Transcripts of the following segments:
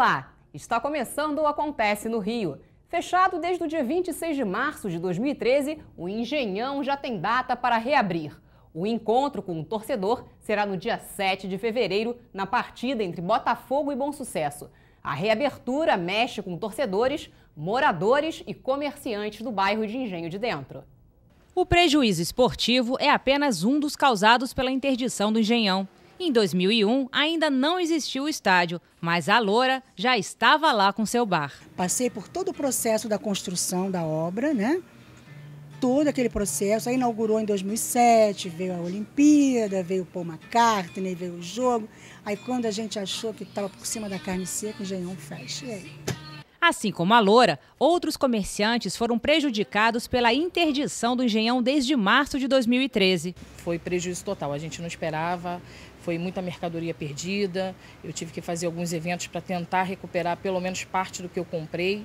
Olá! Está começando o Acontece no Rio. Fechado desde o dia 26 de março de 2013, o Engenhão já tem data para reabrir. O encontro com o torcedor será no dia 7 de fevereiro, na partida entre Botafogo e Bom Sucesso. A reabertura mexe com torcedores, moradores e comerciantes do bairro de Engenho de Dentro. O prejuízo esportivo é apenas um dos causados pela interdição do Engenhão. Em 2001, ainda não existiu o estádio, mas a Loura já estava lá com seu bar. Passei por todo o processo da construção da obra, né? todo aquele processo. Aí inaugurou em 2007, veio a Olimpíada, veio o Paul McCartney, veio o jogo. Aí quando a gente achou que estava por cima da carne seca, o Engenhão fecha. E aí? Assim como a Loura, outros comerciantes foram prejudicados pela interdição do engenhão desde março de 2013. Foi prejuízo total, a gente não esperava, foi muita mercadoria perdida, eu tive que fazer alguns eventos para tentar recuperar pelo menos parte do que eu comprei.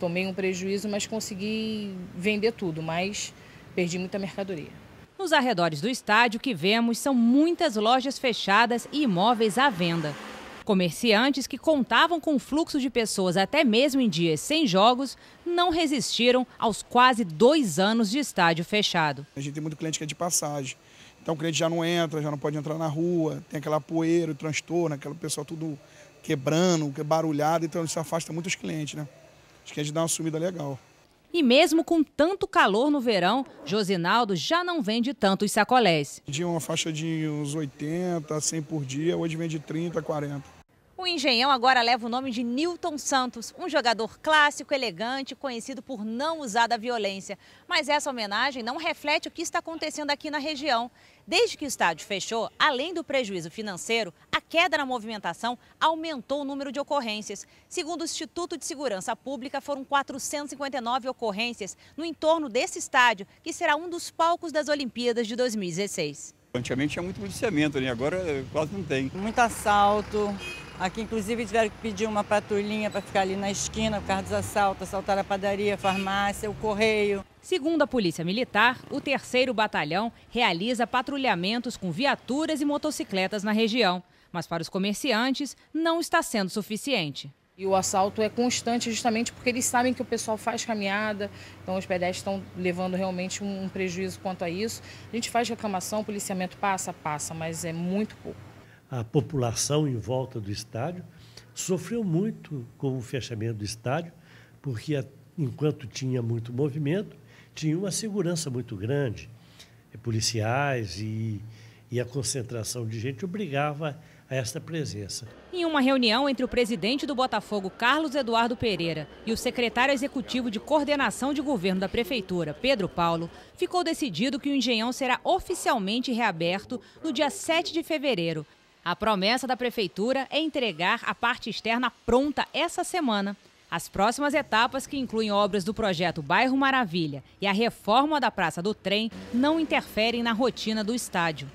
Tomei um prejuízo, mas consegui vender tudo, mas perdi muita mercadoria. Nos arredores do estádio, que vemos são muitas lojas fechadas e imóveis à venda. Comerciantes que contavam com fluxo de pessoas até mesmo em dias sem jogos não resistiram aos quase dois anos de estádio fechado. A gente tem muito cliente que é de passagem. Então o cliente já não entra, já não pode entrar na rua, tem aquela poeira, o transtorno, aquele pessoal tudo quebrando, é barulhado, então isso afasta muitos clientes, né? Acho que a gente dá uma sumida legal. E mesmo com tanto calor no verão, Josinaldo já não vende tantos sacolés. De uma faixa de uns 80 a 100 por dia, hoje vende 30, 40. O Engenhão agora leva o nome de Newton Santos, um jogador clássico, elegante, conhecido por não usar da violência. Mas essa homenagem não reflete o que está acontecendo aqui na região. Desde que o estádio fechou, além do prejuízo financeiro, a queda na movimentação aumentou o número de ocorrências. Segundo o Instituto de Segurança Pública, foram 459 ocorrências no entorno desse estádio, que será um dos palcos das Olimpíadas de 2016. Antigamente tinha muito policiamento, né? agora eh, quase não tem. Muito assalto, Aqui, inclusive, tiveram que pedir uma patrulhinha para ficar ali na esquina por causa dos assaltos, assaltar a padaria, a farmácia, o correio. Segundo a Polícia Militar, o terceiro batalhão realiza patrulhamentos com viaturas e motocicletas na região. Mas para os comerciantes, não está sendo suficiente. E o assalto é constante justamente porque eles sabem que o pessoal faz caminhada, então os pedestres estão levando realmente um prejuízo quanto a isso. A gente faz reclamação, o policiamento passa, passa, mas é muito pouco a população em volta do estádio sofreu muito com o fechamento do estádio, porque enquanto tinha muito movimento, tinha uma segurança muito grande, policiais e, e a concentração de gente obrigava a esta presença. Em uma reunião entre o presidente do Botafogo, Carlos Eduardo Pereira, e o secretário executivo de coordenação de governo da prefeitura, Pedro Paulo, ficou decidido que o engenhão será oficialmente reaberto no dia 7 de fevereiro a promessa da prefeitura é entregar a parte externa pronta essa semana. As próximas etapas, que incluem obras do projeto Bairro Maravilha e a reforma da Praça do Trem, não interferem na rotina do estádio.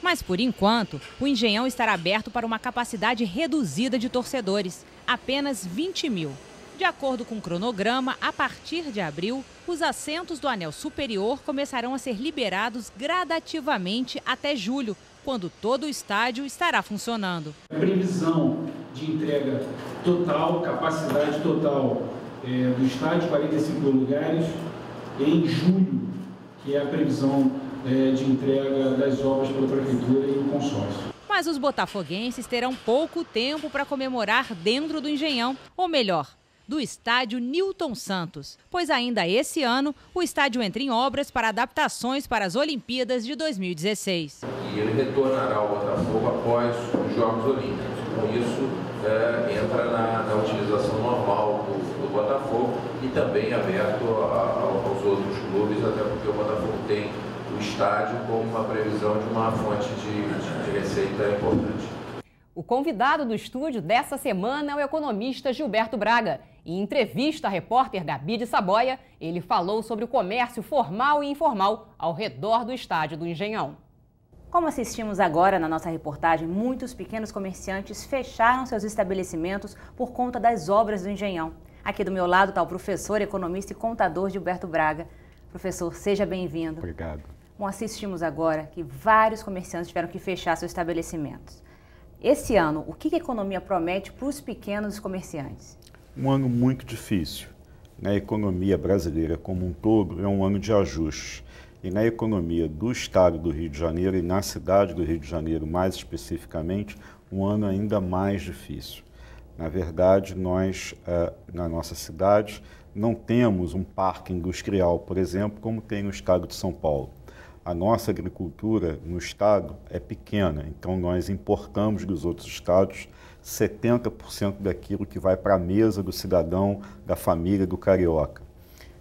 Mas, por enquanto, o Engenhão estará aberto para uma capacidade reduzida de torcedores, apenas 20 mil. De acordo com o cronograma, a partir de abril, os assentos do anel superior começarão a ser liberados gradativamente até julho, quando todo o estádio estará funcionando. A Previsão de entrega total, capacidade total é, do estádio, 45 lugares, em julho, que é a previsão é, de entrega das obras pela Prefeitura e o consórcio mas os botafoguenses terão pouco tempo para comemorar dentro do Engenhão, ou melhor, do estádio Newton Santos, pois ainda esse ano o estádio entra em obras para adaptações para as Olimpíadas de 2016. E ele retornará ao Botafogo após os Jogos Olímpicos. Com isso, é, entra na, na, utilização normal do, do, Botafogo e também aberto a, aos outros clubes, até porque o Botafogo tem o estádio como uma previsão de uma fonte de, de receita importante. O convidado do estúdio dessa semana é o economista Gilberto Braga. Em entrevista à repórter Gabi de Saboia, ele falou sobre o comércio formal e informal ao redor do estádio do Engenhão. Como assistimos agora na nossa reportagem, muitos pequenos comerciantes fecharam seus estabelecimentos por conta das obras do Engenhão. Aqui do meu lado está o professor, economista e contador Gilberto Braga. Professor, seja bem-vindo. Obrigado. Bom, assistimos agora que vários comerciantes tiveram que fechar seus estabelecimentos. Esse ano, o que a economia promete para os pequenos comerciantes? Um ano muito difícil. Na economia brasileira como um todo, é um ano de ajuste. E na economia do estado do Rio de Janeiro e na cidade do Rio de Janeiro, mais especificamente, um ano ainda mais difícil. Na verdade, nós, eh, na nossa cidade, não temos um parque industrial, por exemplo, como tem no estado de São Paulo a nossa agricultura no estado é pequena, então nós importamos dos outros estados 70% daquilo que vai para a mesa do cidadão, da família, do carioca.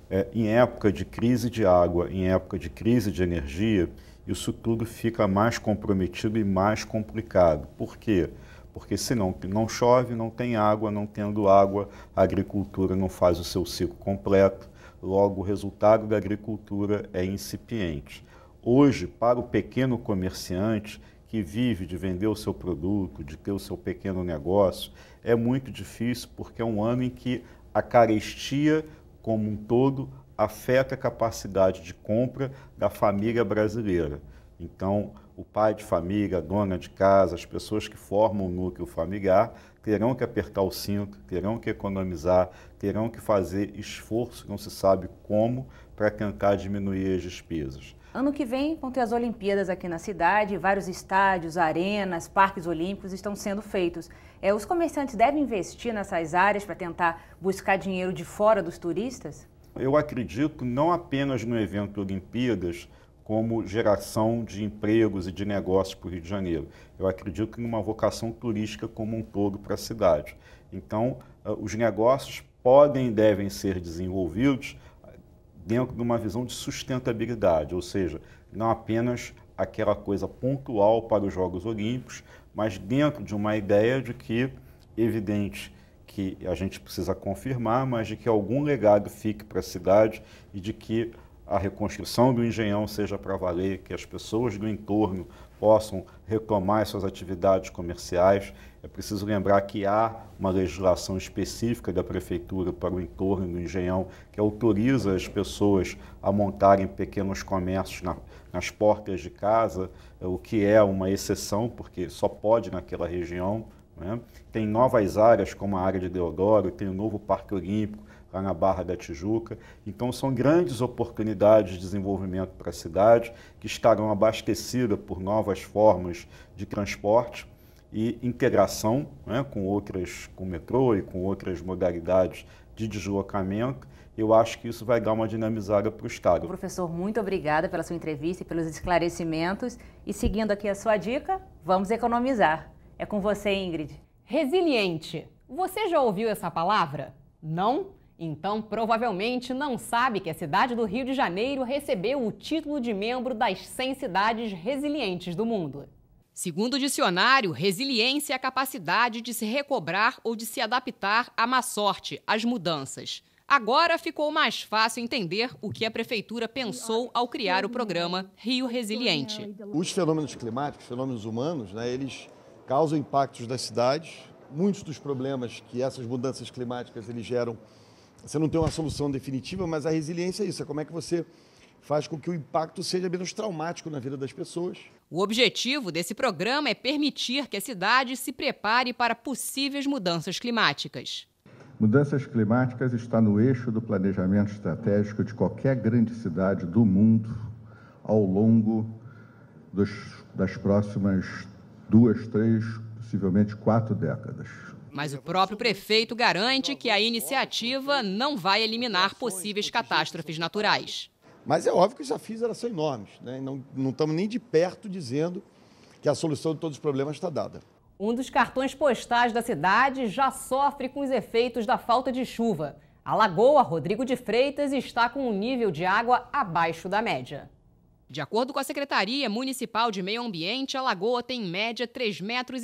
É, em época de crise de água, em época de crise de energia, isso tudo fica mais comprometido e mais complicado. Por quê? Porque senão não chove, não tem água, não tendo água, a agricultura não faz o seu ciclo completo, logo o resultado da agricultura é incipiente hoje para o pequeno comerciante que vive de vender o seu produto, de ter o seu pequeno negócio, é muito difícil porque é um ano em que a carestia como um todo afeta a capacidade de compra da família brasileira. Então, o pai de família, a dona de casa, as pessoas que formam o núcleo familiar terão que apertar o cinto, terão que economizar, terão que fazer esforço, não se sabe como, para tentar diminuir as despesas. Ano que vem vão ter as Olimpíadas aqui na cidade, vários estádios, arenas, parques olímpicos estão sendo feitos. É, os comerciantes devem investir nessas áreas para tentar buscar dinheiro de fora dos turistas? Eu acredito não apenas no evento Olimpíadas, como geração de empregos e de negócios para o Rio de Janeiro. Eu acredito que uma vocação turística como um todo para a cidade. Então, ah, os negócios podem e devem ser desenvolvidos ah, dentro de uma visão de sustentabilidade, ou seja, não apenas aquela coisa pontual para os Jogos Olímpicos, mas dentro de uma ideia de que, evidente, que a gente precisa confirmar, mas de que algum legado fique para a cidade e de que a reconstrução do engenhão seja para valer, que as pessoas do entorno possam retomar suas atividades comerciais. É preciso lembrar que há uma legislação específica da prefeitura para o entorno do engenhão que autoriza as pessoas a montarem pequenos comércios na, nas portas de casa, o que é uma exceção, porque só pode naquela região. Né? Tem novas áreas, como a área de Deodoro, tem o novo Parque Olímpico, lá na Barra da Tijuca. Então, são grandes oportunidades de desenvolvimento para a cidade, que estarão abastecidas por novas formas de transporte e integração né, com outras, com o metrô e com outras modalidades de deslocamento. Eu acho que isso vai dar uma dinamizada para o Estado. Professor, muito obrigada pela sua entrevista e pelos esclarecimentos. E seguindo aqui a sua dica, vamos economizar. É com você, Ingrid. Resiliente. Você já ouviu essa palavra? Não? Então, provavelmente não sabe que a cidade do Rio de Janeiro recebeu o título de membro das 100 cidades resilientes do mundo. Segundo o dicionário, resiliência é a capacidade de se recobrar ou de se adaptar à má sorte, às mudanças. Agora ficou mais fácil entender o que a prefeitura pensou ao criar o programa Rio Resiliente. Os fenômenos climáticos, fenômenos humanos, né, eles causam impactos nas cidades. Muitos dos problemas que essas mudanças climáticas eles geram você não tem uma solução definitiva, mas a resiliência é isso, é como é que você faz com que o impacto seja menos traumático na vida das pessoas. O objetivo desse programa é permitir que a cidade se prepare para possíveis mudanças climáticas. Mudanças climáticas está no eixo do planejamento estratégico de qualquer grande cidade do mundo ao longo dos, das próximas duas, três, possivelmente quatro décadas mas o próprio prefeito garante que a iniciativa não vai eliminar possíveis catástrofes naturais. Mas é óbvio que os desafios são enormes, né? não, não estamos nem de perto dizendo que a solução de todos os problemas está dada. Um dos cartões postais da cidade já sofre com os efeitos da falta de chuva. A Lagoa Rodrigo de Freitas está com um nível de água abaixo da média. De acordo com a Secretaria Municipal de Meio Ambiente, a lagoa tem em média 3,20 metros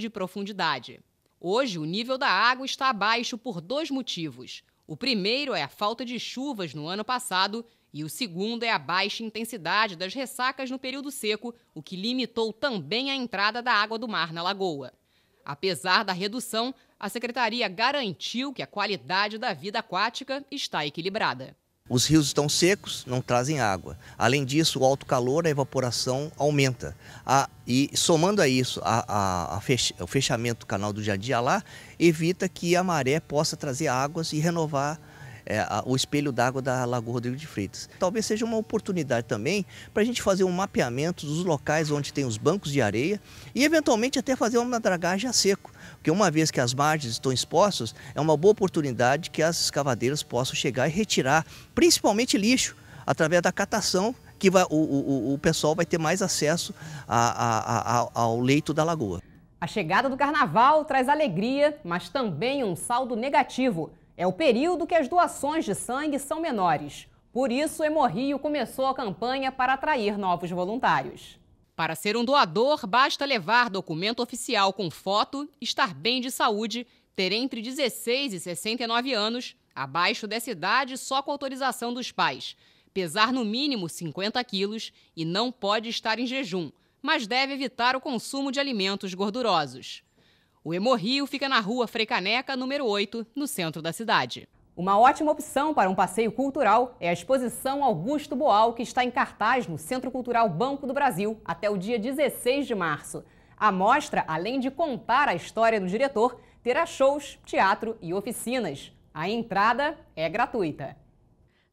de profundidade. Hoje, o nível da água está abaixo por dois motivos. O primeiro é a falta de chuvas no ano passado e o segundo é a baixa intensidade das ressacas no período seco, o que limitou também a entrada da água do mar na lagoa. Apesar da redução, a secretaria garantiu que a qualidade da vida aquática está equilibrada. Os rios estão secos, não trazem água. Além disso, o alto calor, a evaporação aumenta. A, e somando a isso, a, a, fech, o fechamento do canal do Jardim Alá evita que a maré possa trazer águas e renovar é, a, o espelho d'água da Lagoa Rodrigo de Freitas. Talvez seja uma oportunidade também para a gente fazer um mapeamento dos locais onde tem os bancos de areia e, eventualmente, até fazer uma dragagem a seco. Porque uma vez que as margens estão expostas, é uma boa oportunidade que as escavadeiras possam chegar e retirar, principalmente lixo, através da catação que vai, o, o, o, pessoal vai ter mais acesso a, a, a, ao leito da lagoa. A chegada do carnaval traz alegria, mas também um saldo negativo. É o período que as doações de sangue são menores. Por isso, o Hemorrio começou a campanha para atrair novos voluntários. Para ser um doador, basta levar documento oficial com foto, estar bem de saúde, ter entre 16 e 69 anos, abaixo dessa idade só com autorização dos pais, pesar no mínimo 50 quilos e não pode estar em jejum, mas deve evitar o consumo de alimentos gordurosos. O Hemorrio fica na rua Frecaneca, número 8, no centro da cidade. Uma ótima opção para um passeio cultural é a exposição Augusto Boal, que está em cartaz no Centro Cultural Banco do Brasil até o dia 16 de março. A mostra, além de contar a história do diretor, terá shows, teatro e oficinas. A entrada é gratuita.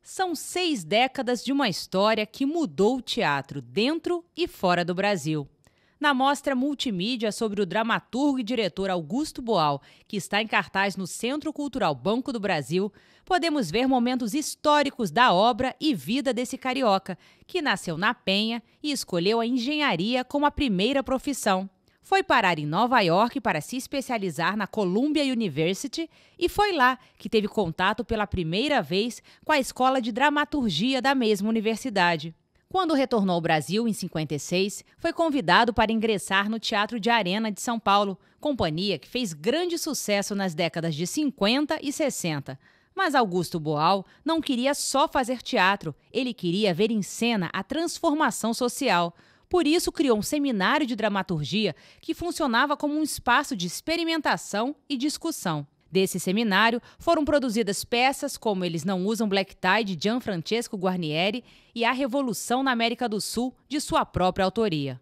São seis décadas de uma história que mudou o teatro dentro e fora do Brasil na mostra multimídia sobre o dramaturgo e diretor Augusto Boal, que está em cartaz no Centro Cultural Banco do Brasil, podemos ver momentos históricos da obra e vida desse carioca, que nasceu na Penha e escolheu a engenharia como a primeira profissão foi parar em Nova York para se especializar na Columbia University e foi lá que teve contato pela primeira vez com a escola de dramaturgia da mesma universidade. Quando retornou ao Brasil, em 56, foi convidado para ingressar no Teatro de Arena de São Paulo, companhia que fez grande sucesso nas décadas de 50 e 60. Mas Augusto Boal não queria só fazer teatro, ele queria ver em cena a transformação social. Por isso, criou um seminário de dramaturgia que funcionava como um espaço de experimentação e discussão. Desse seminário foram produzidas peças como Eles Não Usam Black Tie, de Gianfrancesco Guarnieri, e A Revolução na América do Sul, de sua própria autoria.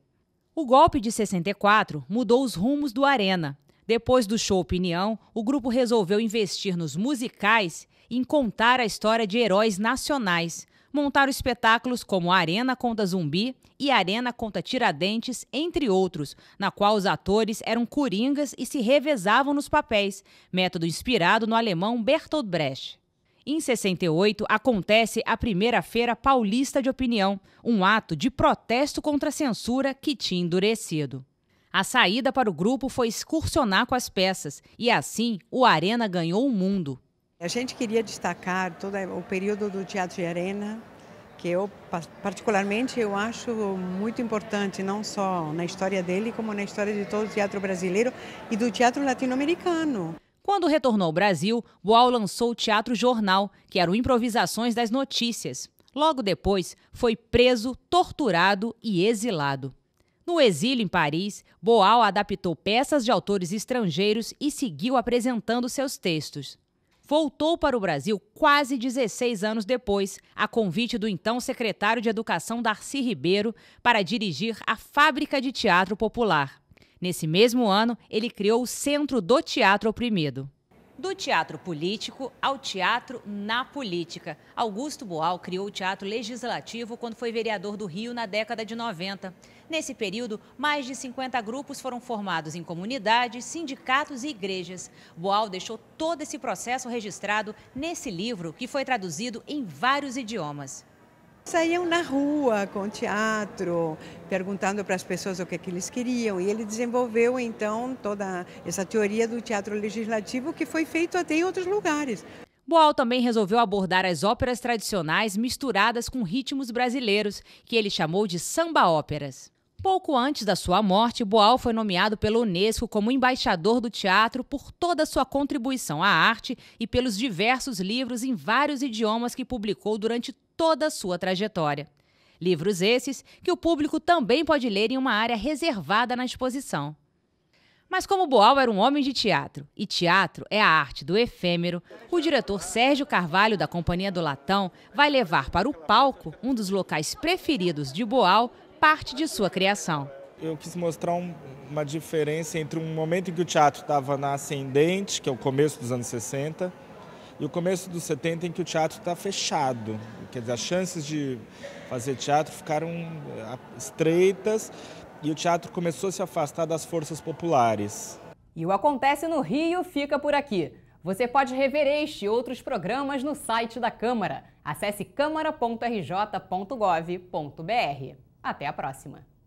O golpe de 64 mudou os rumos do Arena. Depois do show Opinião, o grupo resolveu investir nos musicais e em contar a história de heróis nacionais, montaram espetáculos como Arena Conta Zumbi e Arena Conta Tiradentes, entre outros, na qual os atores eram coringas e se revezavam nos papéis, método inspirado no alemão Bertolt Brecht. Em 68, acontece a primeira Feira Paulista de Opinião, um ato de protesto contra a censura que tinha endurecido. A saída para o grupo foi excursionar com as peças, e assim o Arena ganhou o mundo. A gente queria destacar todo o período do teatro de arena, que eu particularmente eu acho muito importante não só na história dele, como na história de todo o teatro brasileiro e do teatro latino-americano. Quando retornou ao Brasil, Boal lançou o Teatro Jornal, que eram improvisações das notícias. Logo depois, foi preso, torturado e exilado. No exílio em Paris, Boal adaptou peças de autores estrangeiros e seguiu apresentando seus textos voltou para o Brasil quase 16 anos depois, a convite do então secretário de Educação Darcy Ribeiro para dirigir a Fábrica de Teatro Popular. Nesse mesmo ano, ele criou o Centro do Teatro Oprimido. Do teatro político ao teatro na política. Augusto Boal criou o Teatro Legislativo quando foi vereador do Rio na década de 90. Nesse período, mais de 50 grupos foram formados em comunidades, sindicatos e igrejas. Boal deixou todo esse processo registrado nesse livro, que foi traduzido em vários idiomas saíam na rua com teatro, perguntando para as pessoas o que, é que eles queriam. E ele desenvolveu então toda essa teoria do teatro legislativo que foi feito até em outros lugares. Boal também resolveu abordar as óperas tradicionais misturadas com ritmos brasileiros, que ele chamou de samba-óperas. Pouco antes da sua morte, Boal foi nomeado pela Unesco como embaixador do teatro por toda sua contribuição à arte e pelos diversos livros em vários idiomas que publicou durante toda a sua trajetória. Livros esses que o público também pode ler em uma área reservada na exposição. Mas como Boal era um homem de teatro, e teatro é a arte do efêmero, o diretor Sérgio Carvalho da Companhia do Latão vai levar para o palco, um dos locais preferidos de Boal, parte de sua criação. Eu quis mostrar um, uma diferença entre um momento em que o teatro estava na ascendente, que é o começo dos anos 60, e o começo dos 70 em que o teatro está fechado. Quer dizer, as chances de fazer teatro ficaram eh, estreitas e o teatro começou a se afastar das forças populares. E o Acontece no Rio fica por aqui. Você pode rever este e outros programas no site da Câmara. Acesse câmara.rj.gov.br. Até a próxima!